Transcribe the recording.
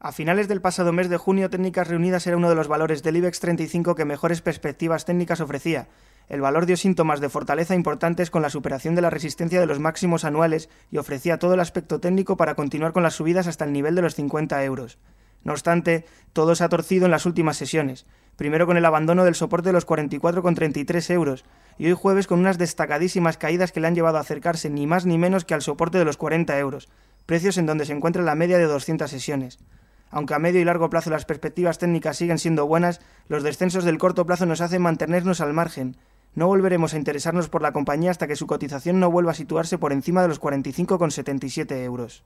A finales del pasado mes de junio, técnicas reunidas era uno de los valores del IBEX 35 que mejores perspectivas técnicas ofrecía. El valor dio síntomas de fortaleza importantes con la superación de la resistencia de los máximos anuales y ofrecía todo el aspecto técnico para continuar con las subidas hasta el nivel de los 50 euros. No obstante, todo se ha torcido en las últimas sesiones, primero con el abandono del soporte de los 44,33 euros y hoy jueves con unas destacadísimas caídas que le han llevado a acercarse ni más ni menos que al soporte de los 40 euros, precios en donde se encuentra la media de 200 sesiones. Aunque a medio y largo plazo las perspectivas técnicas siguen siendo buenas, los descensos del corto plazo nos hacen mantenernos al margen. No volveremos a interesarnos por la compañía hasta que su cotización no vuelva a situarse por encima de los 45,77 euros.